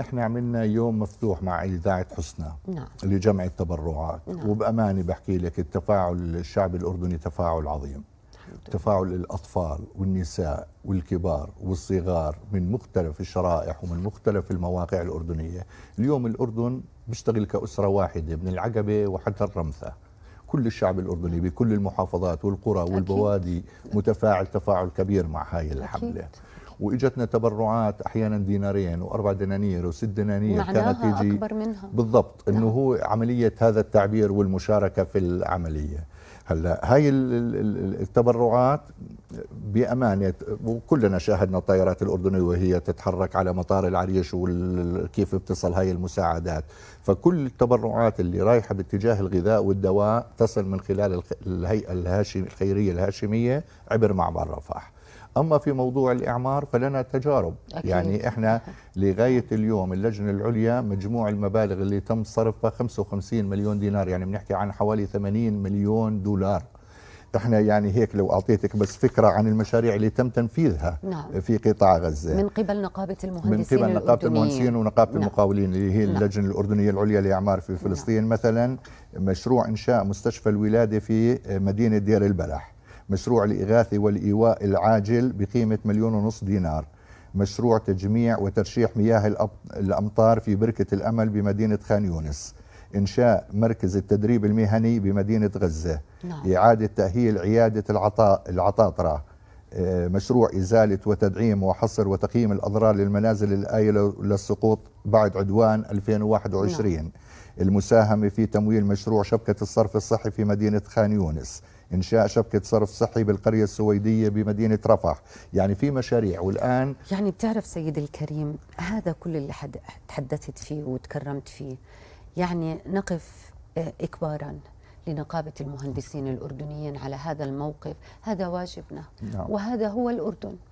احنا عملنا يوم مفتوح مع اذاعه حسنى نعم. لجمع التبرعات نعم. وبامانه بحكي لك التفاعل الشعب الاردني تفاعل عظيم تفاعل الاطفال والنساء والكبار والصغار من مختلف الشرائح ومن مختلف المواقع الاردنيه، اليوم الاردن بيشتغل كاسره واحده من العقبه وحتى الرمثه. كل الشعب الاردني بكل المحافظات والقرى والبوادي متفاعل تفاعل كبير مع هاي الحمله. أكيد. واجتنا تبرعات احيانا دينارين واربع دنانير وست دنانير كانت تيجي اكبر منها بالضبط انه نعم. هو عمليه هذا التعبير والمشاركه في العمليه هلا هاي التبرعات بامانه وكلنا شاهدنا الطائرات الاردنيه وهي تتحرك على مطار العريش وكيف بتصل هاي المساعدات فكل التبرعات اللي رايحه باتجاه الغذاء والدواء تصل من خلال الهيئه الهاشم الخيريه الهاشميه عبر معبر رفح أما في موضوع الإعمار فلنا تجارب أكيد. يعني إحنا لغاية اليوم اللجنة العليا مجموع المبالغ اللي تم صرفها 55 مليون دينار يعني بنحكي عن حوالي 80 مليون دولار احنا يعني هيك لو اعطيتك بس فكره عن المشاريع اللي تم تنفيذها نعم. في قطاع غزه من قبل نقابه المهندسين من قبل نقابه المهندسين ونقابه نعم. المقاولين اللي هي نعم. اللجنه الاردنيه العليا للاعمار في فلسطين نعم. مثلا مشروع انشاء مستشفى الولاده في مدينه دير البلح مشروع الإغاثة والإيواء العاجل بقيمة مليون ونص دينار مشروع تجميع وترشيح مياه الأمطار في بركة الأمل بمدينة خان يونس إنشاء مركز التدريب المهني بمدينة غزة نعم. إعادة تأهيل عيادة العطاء العطاطرة آه، مشروع إزالة وتدعيم وحصر وتقييم الأضرار للمنازل الآية للسقوط بعد عدوان 2021 نعم. المساهمة في تمويل مشروع شبكة الصرف الصحي في مدينة خان يونس إنشاء شبكة صرف صحي بالقرية السويدية بمدينة رفح يعني في مشاريع والآن يعني بتعرف سيد الكريم هذا كل اللي تحدثت فيه وتكرمت فيه يعني نقف آه، إكباراً لنقابة المهندسين الأردنيين على هذا الموقف هذا واجبنا نعم. وهذا هو الأردن